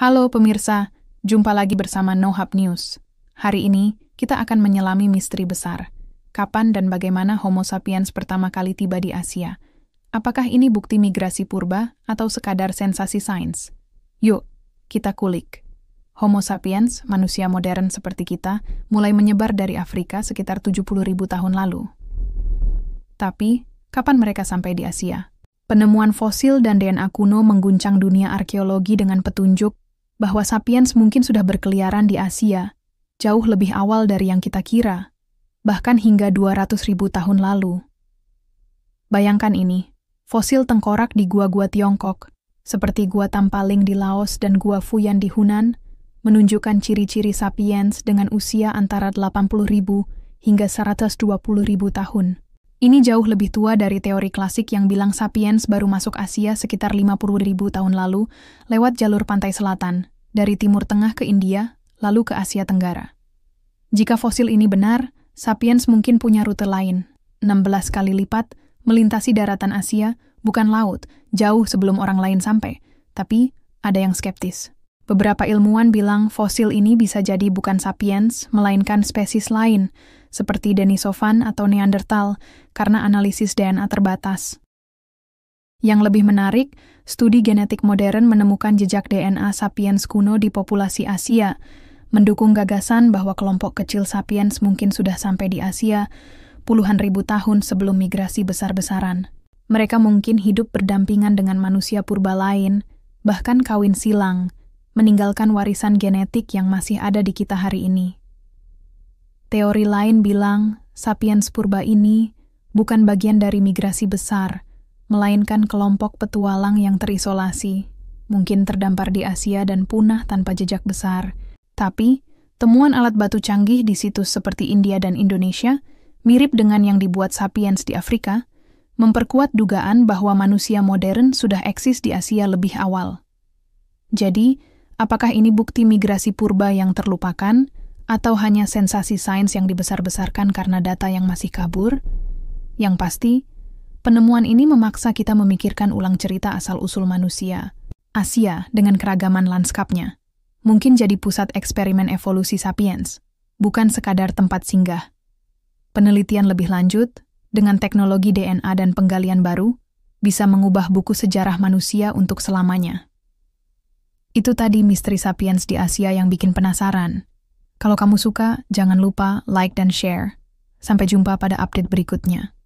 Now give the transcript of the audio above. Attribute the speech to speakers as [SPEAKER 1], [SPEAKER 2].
[SPEAKER 1] Halo pemirsa, jumpa lagi bersama NoHub News. Hari ini, kita akan menyelami misteri besar. Kapan dan bagaimana Homo sapiens pertama kali tiba di Asia? Apakah ini bukti migrasi purba atau sekadar sensasi sains? Yuk, kita kulik. Homo sapiens, manusia modern seperti kita, mulai menyebar dari Afrika sekitar 70.000 tahun lalu. Tapi, kapan mereka sampai di Asia? Penemuan fosil dan DNA kuno mengguncang dunia arkeologi dengan petunjuk bahwa sapiens mungkin sudah berkeliaran di Asia, jauh lebih awal dari yang kita kira, bahkan hingga 200 ribu tahun lalu. Bayangkan ini, fosil tengkorak di gua-gua Tiongkok, seperti gua Tampaling di Laos dan gua Fuyan di Hunan, menunjukkan ciri-ciri sapiens dengan usia antara 80 ribu hingga 120 ribu tahun. Ini jauh lebih tua dari teori klasik yang bilang sapiens baru masuk Asia sekitar 50.000 tahun lalu lewat jalur pantai selatan, dari Timur Tengah ke India, lalu ke Asia Tenggara. Jika fosil ini benar, sapiens mungkin punya rute lain, 16 kali lipat, melintasi daratan Asia, bukan laut, jauh sebelum orang lain sampai, tapi ada yang skeptis. Beberapa ilmuwan bilang fosil ini bisa jadi bukan sapiens, melainkan spesies lain, seperti Denisovan atau Neanderthal, karena analisis DNA terbatas. Yang lebih menarik, studi genetik modern menemukan jejak DNA sapiens kuno di populasi Asia, mendukung gagasan bahwa kelompok kecil sapiens mungkin sudah sampai di Asia puluhan ribu tahun sebelum migrasi besar-besaran. Mereka mungkin hidup berdampingan dengan manusia purba lain, bahkan kawin silang – meninggalkan warisan genetik yang masih ada di kita hari ini. Teori lain bilang, sapiens purba ini bukan bagian dari migrasi besar, melainkan kelompok petualang yang terisolasi, mungkin terdampar di Asia dan punah tanpa jejak besar. Tapi, temuan alat batu canggih di situs seperti India dan Indonesia, mirip dengan yang dibuat sapiens di Afrika, memperkuat dugaan bahwa manusia modern sudah eksis di Asia lebih awal. Jadi, Apakah ini bukti migrasi purba yang terlupakan, atau hanya sensasi sains yang dibesar-besarkan karena data yang masih kabur? Yang pasti, penemuan ini memaksa kita memikirkan ulang cerita asal-usul manusia, Asia dengan keragaman lanskapnya. Mungkin jadi pusat eksperimen evolusi sapiens, bukan sekadar tempat singgah. Penelitian lebih lanjut, dengan teknologi DNA dan penggalian baru, bisa mengubah buku sejarah manusia untuk selamanya. Itu tadi misteri Sapiens di Asia yang bikin penasaran. Kalau kamu suka, jangan lupa like dan share. Sampai jumpa pada update berikutnya.